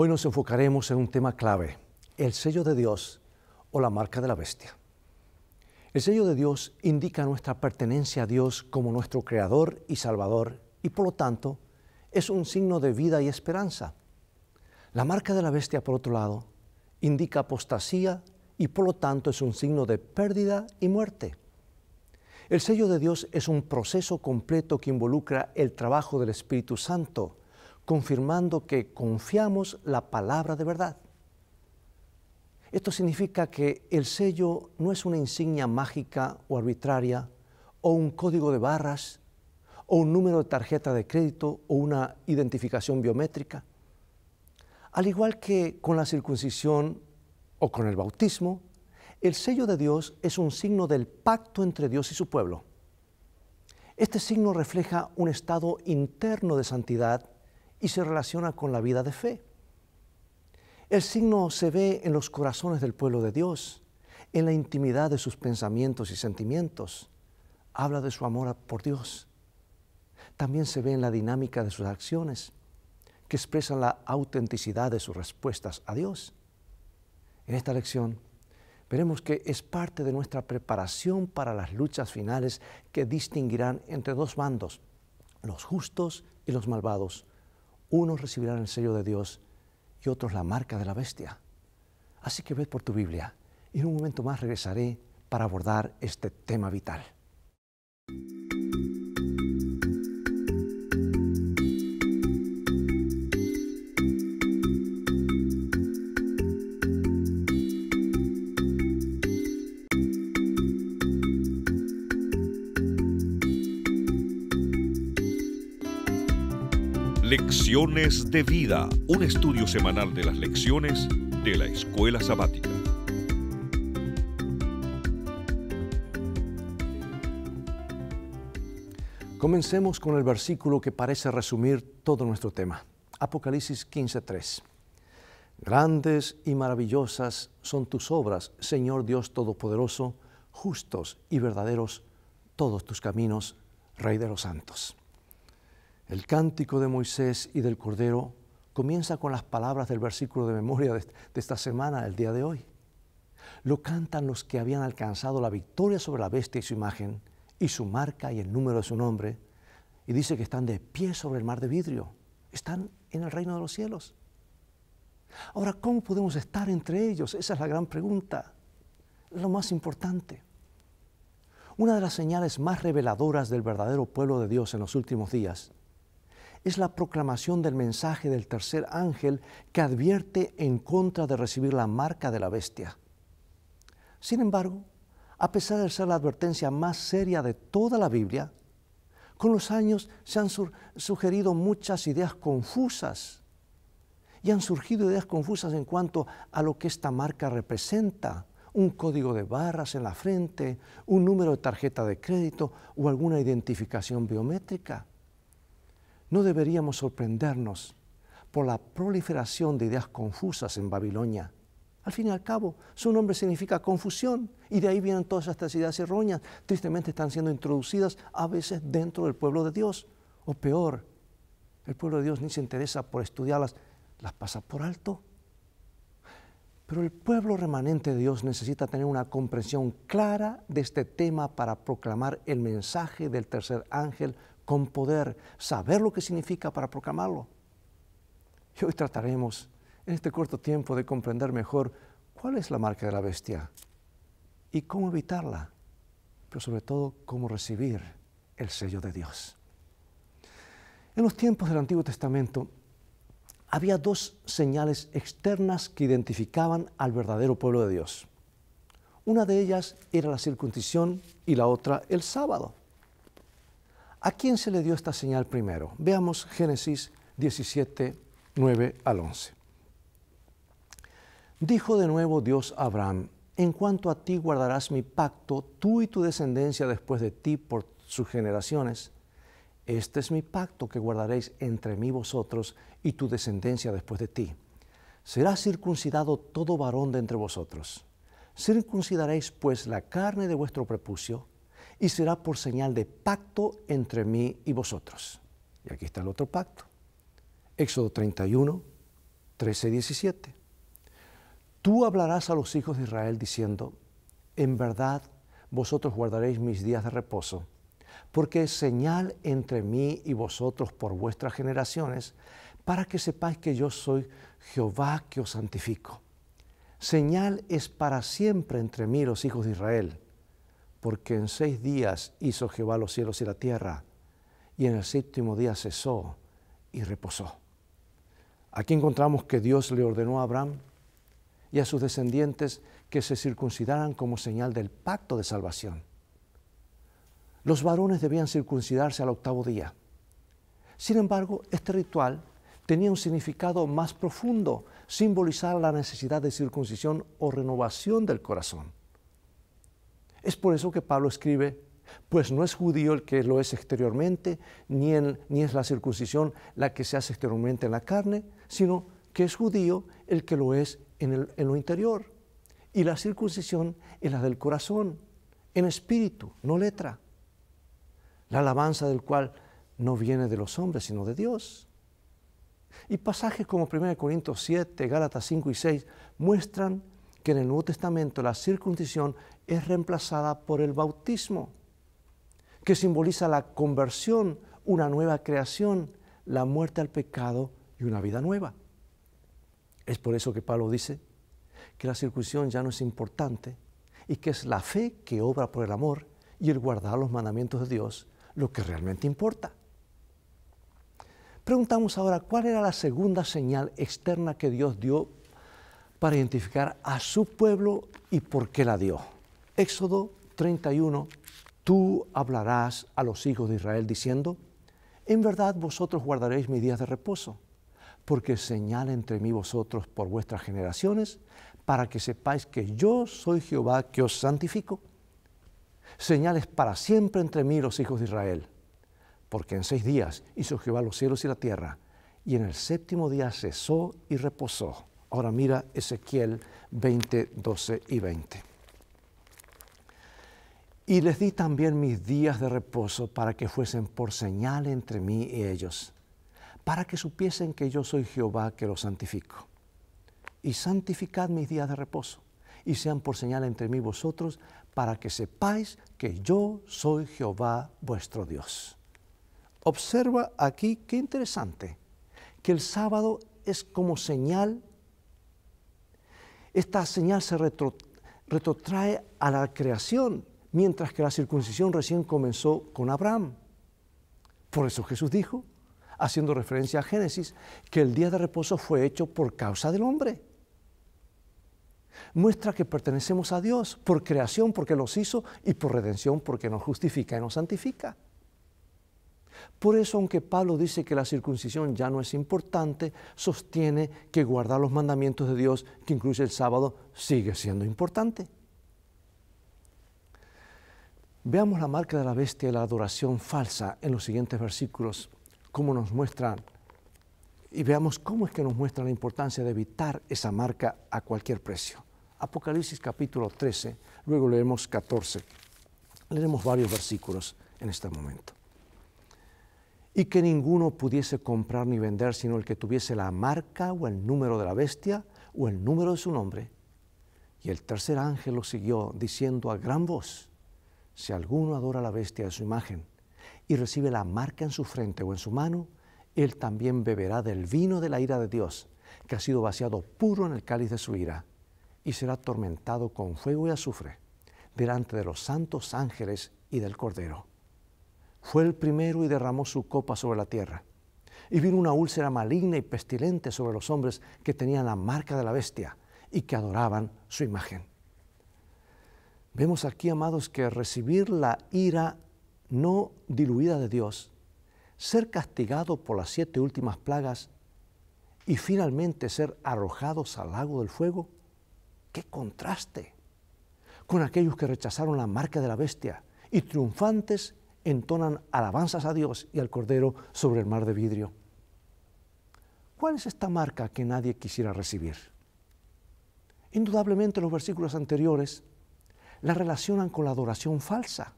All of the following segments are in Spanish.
Hoy nos enfocaremos en un tema clave, el sello de Dios o la marca de la bestia. El sello de Dios indica nuestra pertenencia a Dios como nuestro Creador y Salvador y por lo tanto es un signo de vida y esperanza. La marca de la bestia, por otro lado, indica apostasía y por lo tanto es un signo de pérdida y muerte. El sello de Dios es un proceso completo que involucra el trabajo del Espíritu Santo confirmando que confiamos la palabra de verdad. Esto significa que el sello no es una insignia mágica o arbitraria, o un código de barras, o un número de tarjeta de crédito, o una identificación biométrica. Al igual que con la circuncisión o con el bautismo, el sello de Dios es un signo del pacto entre Dios y su pueblo. Este signo refleja un estado interno de santidad y se relaciona con la vida de fe. El signo se ve en los corazones del pueblo de Dios, en la intimidad de sus pensamientos y sentimientos. Habla de su amor por Dios. También se ve en la dinámica de sus acciones, que expresan la autenticidad de sus respuestas a Dios. En esta lección veremos que es parte de nuestra preparación para las luchas finales que distinguirán entre dos bandos, los justos y los malvados, unos recibirán el sello de Dios y otros la marca de la bestia. Así que ve por tu Biblia y en un momento más regresaré para abordar este tema vital. Lecciones de Vida, un estudio semanal de las lecciones de la escuela sabática. Comencemos con el versículo que parece resumir todo nuestro tema, Apocalipsis 15.3. Grandes y maravillosas son tus obras, Señor Dios Todopoderoso, justos y verdaderos todos tus caminos, Rey de los santos. El cántico de Moisés y del Cordero comienza con las palabras del versículo de memoria de, esta semana, el día de hoy. Lo cantan los que habían alcanzado la victoria sobre la bestia y su imagen, y su marca y el número de su nombre, y dice que están de pie sobre el mar de vidrio, están en el reino de los cielos. Ahora, ¿cómo podemos estar entre ellos? Esa es la gran pregunta, lo más importante. Una de las señales más reveladoras del verdadero pueblo de Dios en los últimos días es la proclamación del mensaje del tercer ángel que advierte en contra de recibir la marca de la bestia. Sin embargo, a pesar de ser la advertencia más seria de toda la Biblia, con los años se han sugerido muchas ideas confusas y han surgido ideas confusas en cuanto a lo que esta marca representa, un código de barras en la frente, un número de tarjeta de crédito o alguna identificación biométrica. No deberíamos sorprendernos por la proliferación de ideas confusas en Babilonia. Al fin y al cabo, su nombre significa confusión y de ahí vienen todas estas ideas erróneas. Tristemente están siendo introducidas a veces dentro del pueblo de Dios. O peor, el pueblo de Dios ni se interesa por estudiarlas, las pasa por alto. Pero el pueblo remanente de Dios necesita tener una comprensión clara de este tema para proclamar el mensaje del tercer ángel con poder, saber lo que significa para proclamarlo. Y hoy trataremos, en este corto tiempo, de comprender mejor cuál es la marca de la bestia y cómo evitarla, pero sobre todo cómo recibir el sello de Dios. En los tiempos del Antiguo Testamento había dos señales externas que identificaban al verdadero pueblo de Dios. Una de ellas era la circuncisión y la otra el sábado. ¿A quién se le dio esta señal primero? Veamos Génesis 17, 9 al 11. Dijo de nuevo Dios a Abraham, en cuanto a ti guardarás mi pacto, tú y tu descendencia después de ti por sus generaciones. Este es mi pacto que guardaréis entre mí vosotros y tu descendencia después de ti. Será circuncidado todo varón de entre vosotros. Circuncidaréis pues la carne de vuestro prepucio y será por señal de pacto entre mí y vosotros. Y aquí está el otro pacto. Éxodo 31, 13 17. Tú hablarás a los hijos de Israel diciendo, en verdad vosotros guardaréis mis días de reposo, porque es señal entre mí y vosotros por vuestras generaciones, para que sepáis que yo soy Jehová que os santifico. Señal es para siempre entre mí los hijos de Israel porque en seis días hizo Jehová los cielos y la tierra, y en el séptimo día cesó y reposó. Aquí encontramos que Dios le ordenó a Abraham y a sus descendientes que se circuncidaran como señal del pacto de salvación. Los varones debían circuncidarse al octavo día. Sin embargo, este ritual tenía un significado más profundo, simbolizar la necesidad de circuncisión o renovación del corazón. Es por eso que Pablo escribe, pues no es judío el que lo es exteriormente, ni, es la circuncisión la que se hace exteriormente en la carne, sino que es judío el que lo es en, lo interior. Y la circuncisión es la del corazón, en espíritu, no letra. La alabanza del cual no viene de los hombres, sino de Dios. Y pasajes como 1 Corintios 7, Gálatas 5 y 6 muestran que en el Nuevo Testamento la circuncisión es reemplazada por el bautismo, que simboliza la conversión, una nueva creación, la muerte al pecado y una vida nueva. Es por eso que Pablo dice que la circuncisión ya no es importante y que es la fe que obra por el amor y el guardar los mandamientos de Dios lo que realmente importa. Preguntamos ahora cuál era la segunda señal externa que Dios dio para identificar a su pueblo y por qué la dio. Éxodo 31, tú hablarás a los hijos de Israel diciendo, en verdad vosotros guardaréis mis días de reposo, porque señal entre mí vosotros por vuestras generaciones, para que sepáis que yo soy Jehová que os santifico. Señales para siempre entre mí los hijos de Israel, porque en seis días hizo Jehová los cielos y la tierra, y en el séptimo día cesó y reposó. Ahora mira Ezequiel 20, 12 y 20. Y les di también mis días de reposo para que fuesen por señal entre mí y ellos, para que supiesen que yo soy Jehová que los santifico. Y santificad mis días de reposo, y sean por señal entre mí vosotros, para que sepáis que yo soy Jehová vuestro Dios. Observa aquí qué interesante, que el sábado es como señal esta señal se retrotrae a la creación, mientras que la circuncisión recién comenzó con Abraham. Por eso Jesús dijo, haciendo referencia a Génesis, que el día de reposo fue hecho por causa del hombre. Muestra que pertenecemos a Dios por creación, porque nos hizo, y por redención, porque nos justifica y nos santifica. Por eso, aunque Pablo dice que la circuncisión ya no es importante, sostiene que guardar los mandamientos de Dios, que incluye el sábado, sigue siendo importante. Veamos la marca de la bestia y la adoración falsa en los siguientes versículos, cómo nos muestran, y veamos cómo es que nos muestra la importancia de evitar esa marca a cualquier precio. Apocalipsis capítulo 13, luego leemos 14. Leeremos varios versículos en este momento y que ninguno pudiese comprar ni vender, sino el que tuviese la marca o el número de la bestia o el número de su nombre. Y el tercer ángel lo siguió diciendo a gran voz, si alguno adora a la bestia de su imagen y recibe la marca en su frente o en su mano, él también beberá del vino de la ira de Dios, que ha sido vaciado puro en el cáliz de su ira, y será atormentado con fuego y azufre delante de los santos ángeles y del Cordero. Fue el primero y derramó su copa sobre la tierra. Y vino una úlcera maligna y pestilente sobre los hombres que tenían la marca de la bestia y que adoraban su imagen. Vemos aquí, amados, que recibir la ira no diluida de Dios, ser castigado por las siete últimas plagas y finalmente ser arrojados al lago del fuego, qué contraste con aquellos que rechazaron la marca de la bestia y triunfantes entonan alabanzas a Dios y al Cordero sobre el mar de vidrio. ¿Cuál es esta marca que nadie quisiera recibir? Indudablemente los versículos anteriores la relacionan con la adoración falsa.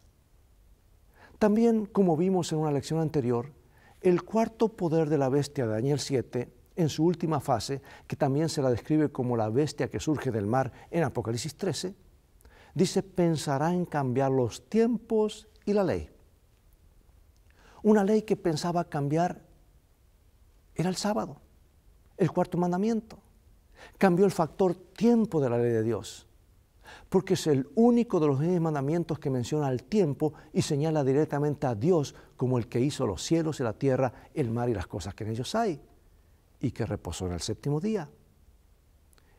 También, como vimos en una lección anterior, el cuarto poder de la bestia de Daniel 7, en su última fase, que también se la describe como la bestia que surge del mar en Apocalipsis 13, dice, pensará en cambiar los tiempos y la ley. Una ley que pensaba cambiar era el sábado, el cuarto mandamiento. Cambió el factor tiempo de la ley de Dios, porque es el único de los diez mandamientos que menciona el tiempo y señala directamente a Dios como el que hizo los cielos y la tierra, el mar y las cosas que en ellos hay, y que reposó en el séptimo día.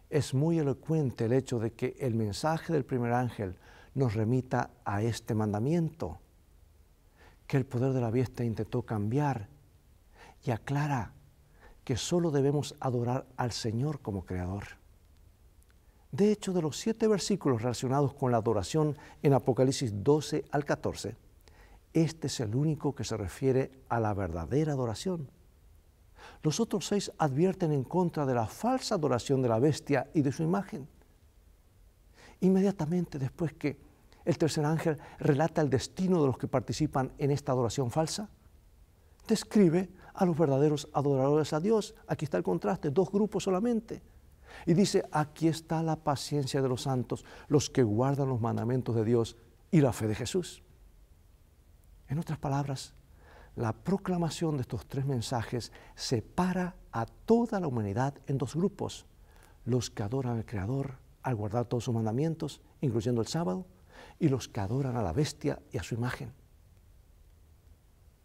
Es muy elocuente el hecho de que el mensaje del primer ángel nos remita a este mandamiento que el poder de la bestia intentó cambiar y aclara que solo debemos adorar al Señor como Creador. De hecho, de los siete versículos relacionados con la adoración en Apocalipsis 12 al 14, este es el único que se refiere a la verdadera adoración. Los otros seis advierten en contra de la falsa adoración de la bestia y de su imagen. Inmediatamente después que el tercer ángel relata el destino de los que participan en esta adoración falsa. Describe a los verdaderos adoradores a Dios. Aquí está el contraste, dos grupos solamente. Y dice, aquí está la paciencia de los santos, los que guardan los mandamientos de Dios y la fe de Jesús. En otras palabras, la proclamación de estos tres mensajes separa a toda la humanidad en dos grupos, los que adoran al Creador al guardar todos sus mandamientos, incluyendo el sábado, y los que adoran a la bestia y a su imagen.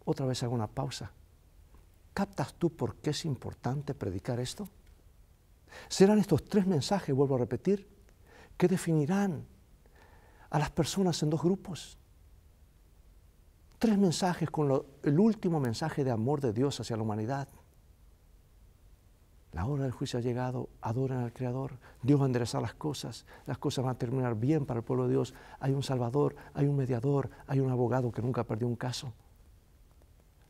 Otra vez hago una pausa. ¿Captas tú por qué es importante predicar esto? Serán estos tres mensajes, vuelvo a repetir, que definirán a las personas en dos grupos. Tres mensajes con el último mensaje de amor de Dios hacia la humanidad. La hora del juicio ha llegado, adoran al Creador, Dios enderezar las cosas, las cosas van a terminar bien para el pueblo de Dios, hay un Salvador, hay un mediador, hay un abogado que nunca perdió un caso.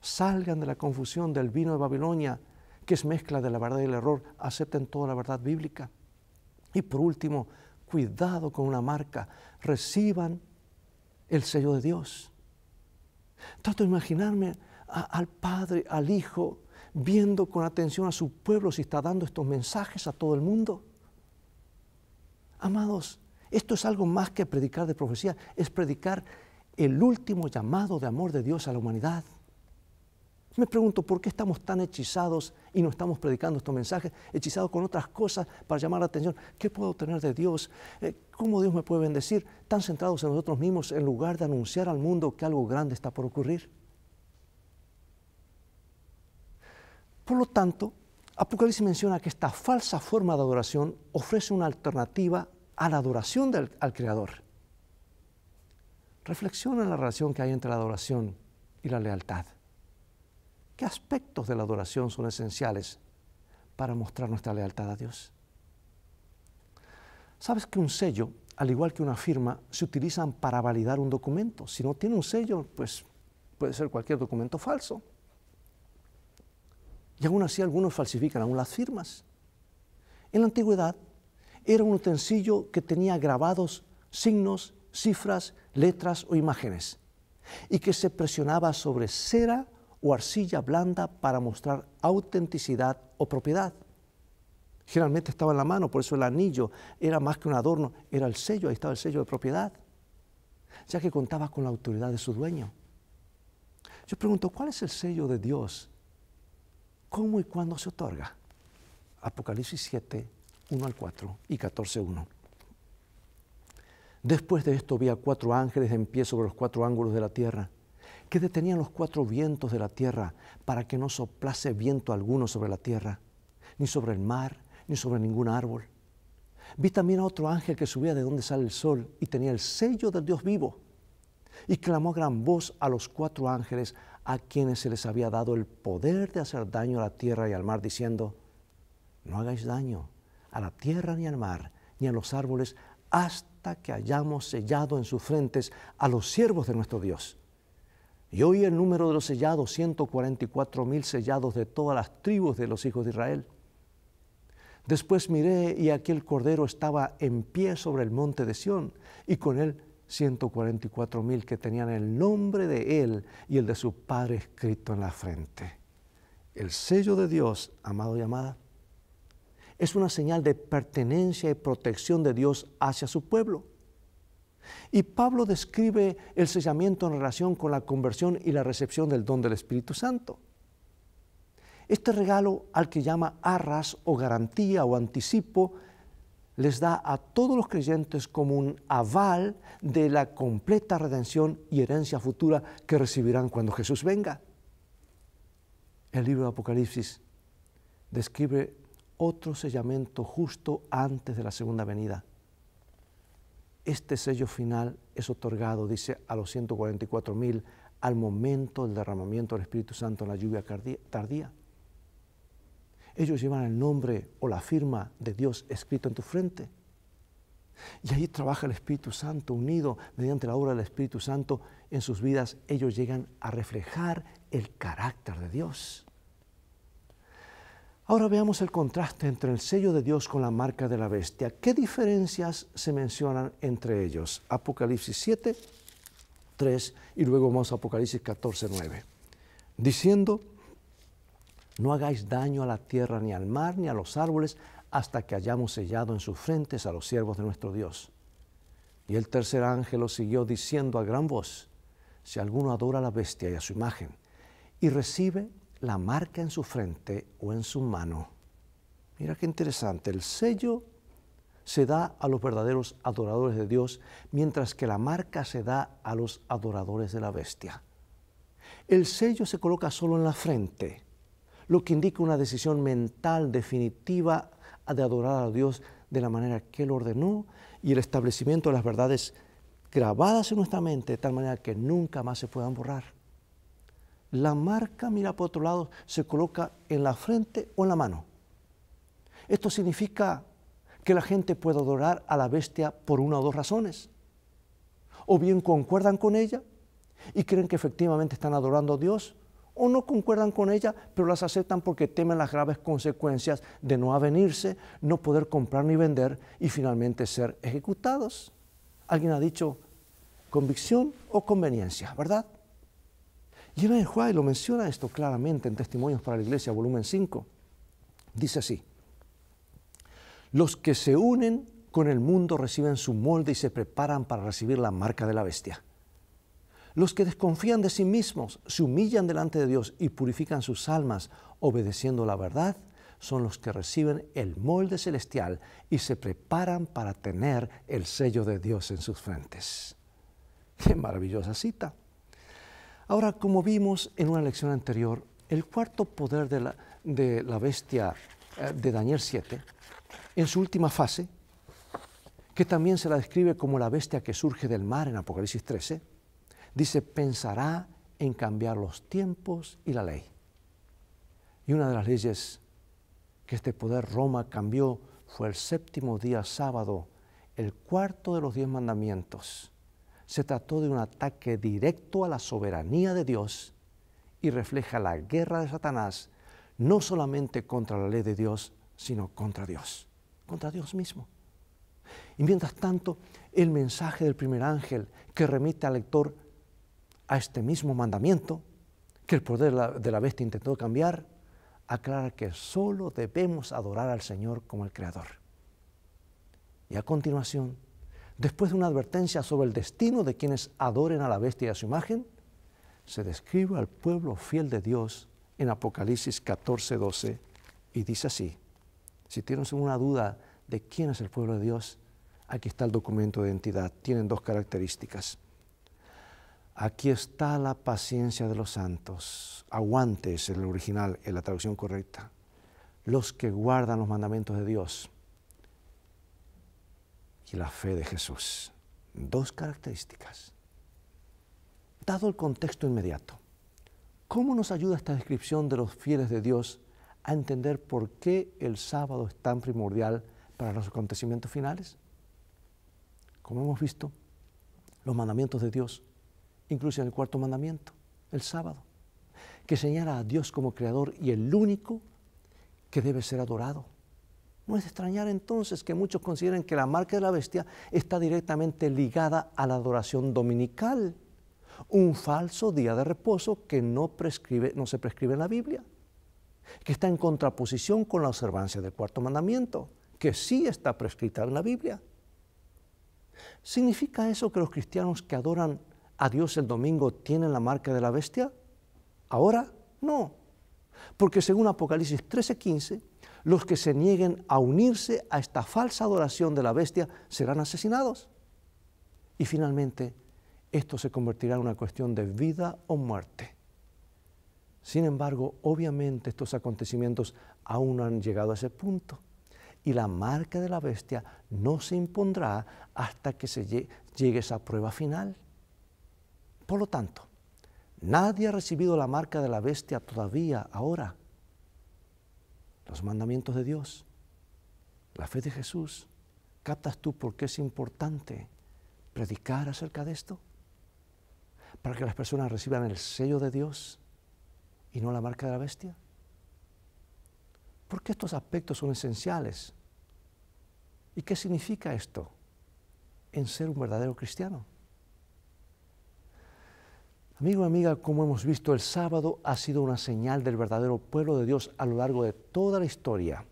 Salgan de la confusión del vino de Babilonia, que es mezcla de la verdad y el error, acepten toda la verdad bíblica. Y por último, cuidado con una marca, reciban el sello de Dios. Trato de imaginarme al Padre, al Hijo, viendo con atención a su pueblo si está dando estos mensajes a todo el mundo. Amados, esto es algo más que predicar de profecía, es predicar el último llamado de amor de Dios a la humanidad. Me pregunto por qué estamos tan hechizados y no estamos predicando estos mensajes, hechizados con otras cosas para llamar la atención. ¿Qué puedo obtener de Dios? Eh, ¿Cómo Dios me puede bendecir? Tan centrados en nosotros mismos en lugar de anunciar al mundo que algo grande está por ocurrir. Por lo tanto, Apocalipsis menciona que esta falsa forma de adoración ofrece una alternativa a la adoración del, al Creador. Reflexiona en la relación que hay entre la adoración y la lealtad. ¿Qué aspectos de la adoración son esenciales para mostrar nuestra lealtad a Dios? ¿Sabes que un sello, al igual que una firma, se utilizan para validar un documento? Si no tiene un sello, pues puede ser cualquier documento falso. Y aún así algunos falsifican aún las firmas. En la antigüedad era un utensilio que tenía grabados signos, cifras, letras o imágenes y que se presionaba sobre cera o arcilla blanda para mostrar autenticidad o propiedad. Generalmente estaba en la mano, por eso el anillo era más que un adorno, era el sello, ahí estaba el sello de propiedad, ya que contaba con la autoridad de su dueño. Yo pregunto, ¿cuál es el sello de Dios cómo y cuándo se otorga. Apocalipsis 7, 1 al 4 y 14, 1. Después de esto vi a cuatro ángeles en pie sobre los cuatro ángulos de la tierra, que detenían los cuatro vientos de la tierra para que no soplase viento alguno sobre la tierra, ni sobre el mar, ni sobre ningún árbol. Vi también a otro ángel que subía de donde sale el sol y tenía el sello del Dios vivo. Y clamó a gran voz a los cuatro ángeles a quienes se les había dado el poder de hacer daño a la tierra y al mar, diciendo, no hagáis daño a la tierra ni al mar, ni a los árboles, hasta que hayamos sellado en sus frentes a los siervos de nuestro Dios. Y oí el número de los sellados, 144 mil sellados de todas las tribus de los hijos de Israel. Después miré y aquel cordero estaba en pie sobre el monte de Sión y con él 144 mil que tenían el nombre de Él y el de su Padre escrito en la frente. El sello de Dios, amado y amada, es una señal de pertenencia y protección de Dios hacia su pueblo. Y Pablo describe el sellamiento en relación con la conversión y la recepción del don del Espíritu Santo. Este regalo al que llama arras o garantía o anticipo les da a todos los creyentes como un aval de la completa redención y herencia futura que recibirán cuando Jesús venga. El libro de Apocalipsis describe otro sellamiento justo antes de la segunda venida. Este sello final es otorgado, dice, a los 144.000 al momento del derramamiento del Espíritu Santo en la lluvia tardía. Ellos llevan el nombre o la firma de Dios escrito en tu frente. Y ahí trabaja el Espíritu Santo, unido mediante la obra del Espíritu Santo en sus vidas, ellos llegan a reflejar el carácter de Dios. Ahora veamos el contraste entre el sello de Dios con la marca de la bestia. ¿Qué diferencias se mencionan entre ellos? Apocalipsis 7, 3 y luego vamos a Apocalipsis 14, 9. Diciendo, no hagáis daño a la tierra, ni al mar, ni a los árboles, hasta que hayamos sellado en sus frentes a los siervos de nuestro Dios. Y el tercer ángel lo siguió diciendo a gran voz, si alguno adora a la bestia y a su imagen, y recibe la marca en su frente o en su mano. Mira qué interesante, el sello se da a los verdaderos adoradores de Dios, mientras que la marca se da a los adoradores de la bestia. El sello se coloca solo en la frente, lo que indica una decisión mental definitiva de adorar a Dios de la manera que Él ordenó y el establecimiento de las verdades grabadas en nuestra mente de tal manera que nunca más se puedan borrar. La marca, mira por otro lado, se coloca en la frente o en la mano. Esto significa que la gente puede adorar a la bestia por una o dos razones. O bien concuerdan con ella y creen que efectivamente están adorando a Dios, o no concuerdan con ella, pero las aceptan porque temen las graves consecuencias de no avenirse, no poder comprar ni vender y finalmente ser ejecutados. Alguien ha dicho convicción o conveniencia, ¿verdad? Y en Juárez lo menciona esto claramente en Testimonios para la Iglesia, volumen 5. Dice así, los que se unen con el mundo reciben su molde y se preparan para recibir la marca de la bestia. Los que desconfían de sí mismos, se humillan delante de Dios y purifican sus almas obedeciendo la verdad, son los que reciben el molde celestial y se preparan para tener el sello de Dios en sus frentes. Qué maravillosa cita. Ahora, como vimos en una lección anterior, el cuarto poder de la, bestia eh, de Daniel 7, en su última fase, que también se la describe como la bestia que surge del mar en Apocalipsis 13, dice, pensará en cambiar los tiempos y la ley. Y una de las leyes que este poder Roma cambió fue el séptimo día sábado, el cuarto de los diez mandamientos. Se trató de un ataque directo a la soberanía de Dios y refleja la guerra de Satanás, no solamente contra la ley de Dios, sino contra Dios, contra Dios mismo. Y mientras tanto, el mensaje del primer ángel que remite al lector a este mismo mandamiento que el poder de la bestia intentó cambiar, aclara que solo debemos adorar al Señor como el Creador. Y a continuación, después de una advertencia sobre el destino de quienes adoren a la bestia y a su imagen, se describe al pueblo fiel de Dios en Apocalipsis 14, 12 y dice así, si tienen alguna duda de quién es el pueblo de Dios, aquí está el documento de identidad, tienen dos características. Aquí está la paciencia de los santos. aguantes en el original, en la traducción correcta. Los que guardan los mandamientos de Dios y la fe de Jesús. Dos características. Dado el contexto inmediato, ¿cómo nos ayuda esta descripción de los fieles de Dios a entender por qué el sábado es tan primordial para los acontecimientos finales? Como hemos visto, los mandamientos de Dios incluso en el cuarto mandamiento, el sábado, que señala a Dios como creador y el único que debe ser adorado. No es extrañar entonces que muchos consideren que la marca de la bestia está directamente ligada a la adoración dominical, un falso día de reposo que no, prescribe, no se prescribe en la Biblia, que está en contraposición con la observancia del cuarto mandamiento, que sí está prescrita en la Biblia. ¿Significa eso que los cristianos que adoran ¿A Dios el domingo tienen la marca de la bestia? Ahora no. Porque según Apocalipsis 13:15, los que se nieguen a unirse a esta falsa adoración de la bestia serán asesinados. Y finalmente, esto se convertirá en una cuestión de vida o muerte. Sin embargo, obviamente estos acontecimientos aún no han llegado a ese punto. Y la marca de la bestia no se impondrá hasta que se llegue, llegue esa prueba final. Por lo tanto, nadie ha recibido la marca de la bestia todavía ahora. Los mandamientos de Dios, la fe de Jesús, ¿captas tú por qué es importante predicar acerca de esto? Para que las personas reciban el sello de Dios y no la marca de la bestia. ¿Por qué estos aspectos son esenciales? ¿Y qué significa esto en ser un verdadero cristiano? Amigo y amiga, como hemos visto, el sábado ha sido una señal del verdadero pueblo de Dios a lo largo de toda la historia,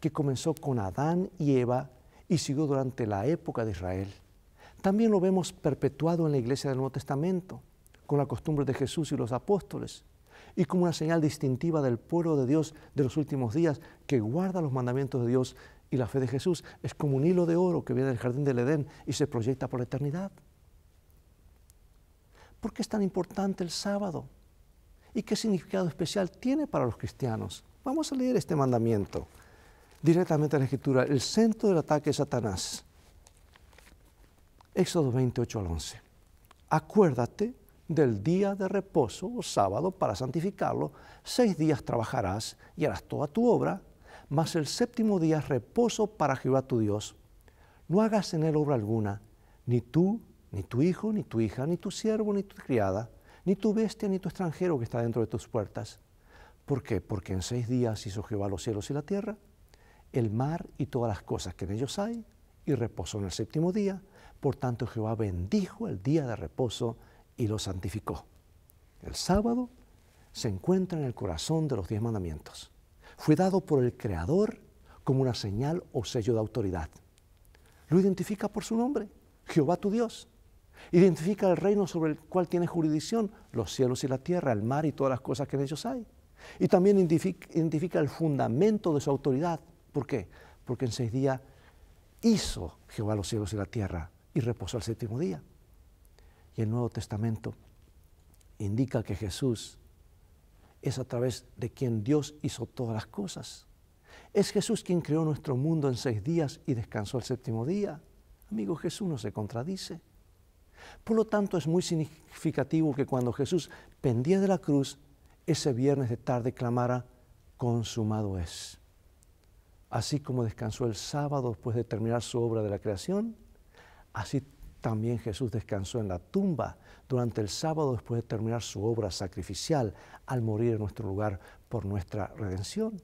que comenzó con Adán y Eva y siguió durante la época de Israel. También lo vemos perpetuado en la iglesia del Nuevo Testamento, con la costumbre de Jesús y los apóstoles, y como una señal distintiva del pueblo de Dios de los últimos días que guarda los mandamientos de Dios y la fe de Jesús. Es como un hilo de oro que viene del jardín del Edén y se proyecta por la eternidad. ¿Por qué es tan importante el sábado? ¿Y qué significado especial tiene para los cristianos? Vamos a leer este mandamiento directamente a la Escritura, el centro del ataque de Satanás. Éxodo 28 al 11. Acuérdate del día de reposo o sábado para santificarlo. Seis días trabajarás y harás toda tu obra, mas el séptimo día reposo para Jehová tu Dios. No hagas en él obra alguna, ni tú, ni tu hijo, ni tu hija, ni tu siervo, ni tu criada, ni tu bestia, ni tu extranjero que está dentro de tus puertas. ¿Por qué? Porque en seis días hizo Jehová los cielos y la tierra, el mar y todas las cosas que en ellos hay, y reposó en el séptimo día. Por tanto, Jehová bendijo el día de reposo y lo santificó. El sábado se encuentra en el corazón de los diez mandamientos. Fue dado por el Creador como una señal o sello de autoridad. Lo identifica por su nombre, Jehová tu Dios. Identifica el reino sobre el cual tiene jurisdicción, los cielos y la tierra, el mar y todas las cosas que en ellos hay. Y también identifica, el fundamento de su autoridad. ¿Por qué? Porque en seis días hizo Jehová los cielos y la tierra y reposó el séptimo día. Y el Nuevo Testamento indica que Jesús es a través de quien Dios hizo todas las cosas. Es Jesús quien creó nuestro mundo en seis días y descansó el séptimo día. Amigo, Jesús no se contradice. Por lo tanto, es muy significativo que cuando Jesús pendía de la cruz, ese viernes de tarde clamara, consumado es. Así como descansó el sábado después de terminar su obra de la creación, así también Jesús descansó en la tumba durante el sábado después de terminar su obra sacrificial al morir en nuestro lugar por nuestra redención.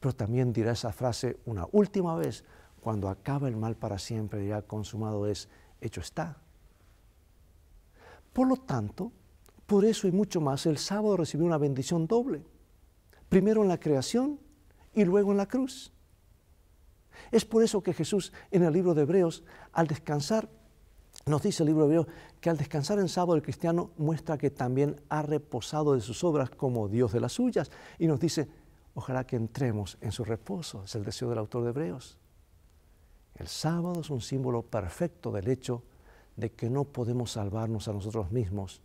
Pero también dirá esa frase una última vez, cuando acaba el mal para siempre, dirá, consumado es, hecho está. Por lo tanto, por eso y mucho más, el sábado recibió una bendición doble. Primero en la creación y luego en la cruz. Es por eso que Jesús en el libro de Hebreos, al descansar, nos dice el libro de Hebreos que al descansar en sábado el cristiano muestra que también ha reposado de sus obras como Dios de las suyas. Y nos dice, ojalá que entremos en su reposo. Es el deseo del autor de Hebreos. El sábado es un símbolo perfecto del hecho de que no podemos salvarnos a nosotros mismos,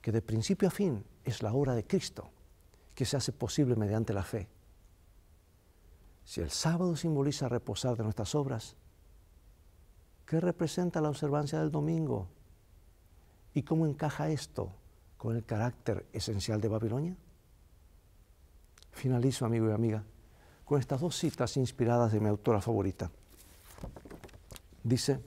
que de principio a fin es la obra de Cristo que se hace posible mediante la fe. Si el sábado simboliza reposar de nuestras obras, ¿qué representa la observancia del domingo? ¿Y cómo encaja esto con el carácter esencial de Babilonia? Finalizo, amigo y amiga, con estas dos citas inspiradas de mi autora favorita. Dice,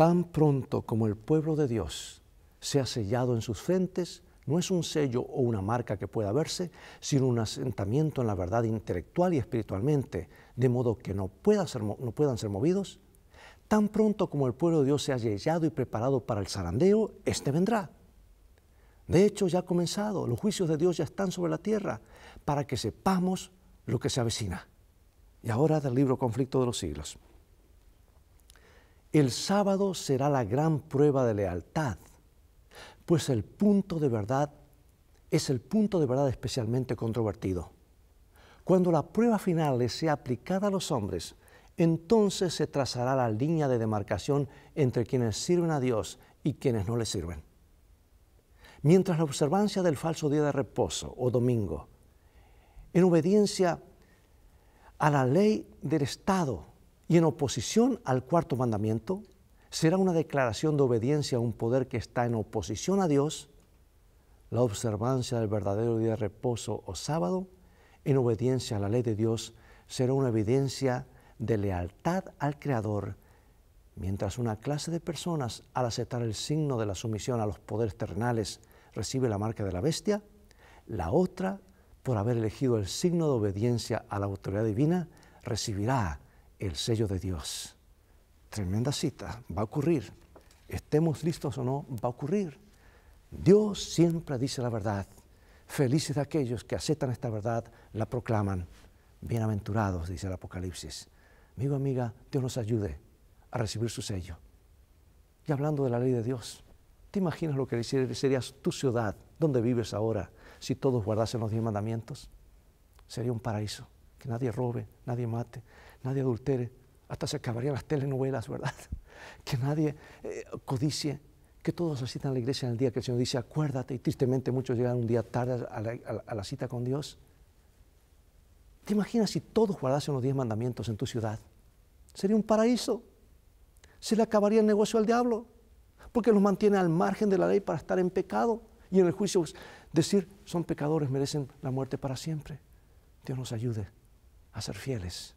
tan pronto como el pueblo de Dios sea sellado en sus frentes, no es un sello o una marca que pueda verse, sino un asentamiento en la verdad intelectual y espiritualmente, de modo que no, pueda ser, no puedan ser movidos, tan pronto como el pueblo de Dios sea sellado y preparado para el zarandeo, este vendrá. De hecho, ya ha comenzado, los juicios de Dios ya están sobre la tierra, para que sepamos lo que se avecina. Y ahora del libro Conflicto de los Siglos. El sábado será la gran prueba de lealtad, pues el punto de verdad es el punto de verdad especialmente controvertido. Cuando la prueba final le sea aplicada a los hombres, entonces se trazará la línea de demarcación entre quienes sirven a Dios y quienes no le sirven. Mientras la observancia del falso día de reposo o domingo, en obediencia a la ley del Estado y en oposición al cuarto mandamiento, será una declaración de obediencia a un poder que está en oposición a Dios, la observancia del verdadero día de reposo o sábado, en obediencia a la ley de Dios, será una evidencia de lealtad al Creador, mientras una clase de personas, al aceptar el signo de la sumisión a los poderes terrenales, recibe la marca de la bestia, la otra, por haber elegido el signo de obediencia a la autoridad divina, recibirá el sello de Dios. Tremenda cita, va a ocurrir. Estemos listos o no, va a ocurrir. Dios siempre dice la verdad. Felices aquellos que aceptan esta verdad, la proclaman. Bienaventurados, dice el Apocalipsis. Amigo, amiga, Dios nos ayude a recibir su sello. Y hablando de la ley de Dios, ¿te imaginas lo que sería tu ciudad, donde vives ahora, si todos guardasen los diez mandamientos? Sería un paraíso, que nadie robe, nadie mate, nadie adultere, hasta se acabarían las telenovelas, ¿verdad? Que nadie eh, codicie, que todos asistan a la iglesia en el día que el Señor dice, acuérdate, y tristemente muchos llegan un día tarde a la, cita con Dios. ¿Te imaginas si todos guardasen los diez mandamientos en tu ciudad? Sería un paraíso. Se le acabaría el negocio al diablo, porque los mantiene al margen de la ley para estar en pecado y en el juicio decir, son pecadores, merecen la muerte para siempre. Dios nos ayude a ser fieles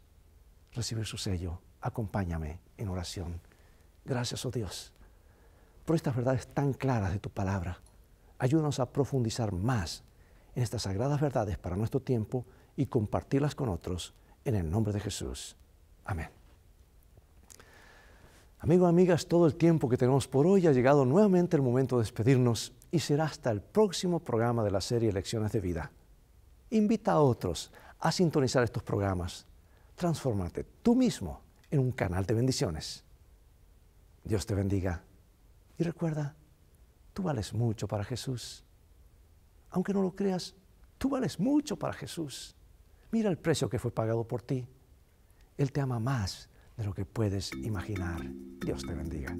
recibir su sello. Acompáñame en oración. Gracias, oh Dios, por estas verdades tan claras de tu palabra. Ayúdanos a profundizar más en estas sagradas verdades para nuestro tiempo y compartirlas con otros en el nombre de Jesús. Amén. Amigos, amigas, todo el tiempo que tenemos por hoy ha llegado nuevamente el momento de despedirnos y será hasta el próximo programa de la serie Lecciones de Vida. Invita a otros a sintonizar estos programas transformarte tú mismo en un canal de bendiciones. Dios te bendiga y recuerda, tú vales mucho para Jesús. Aunque no lo creas, tú vales mucho para Jesús. Mira el precio que fue pagado por ti. Él te ama más de lo que puedes imaginar. Dios te bendiga.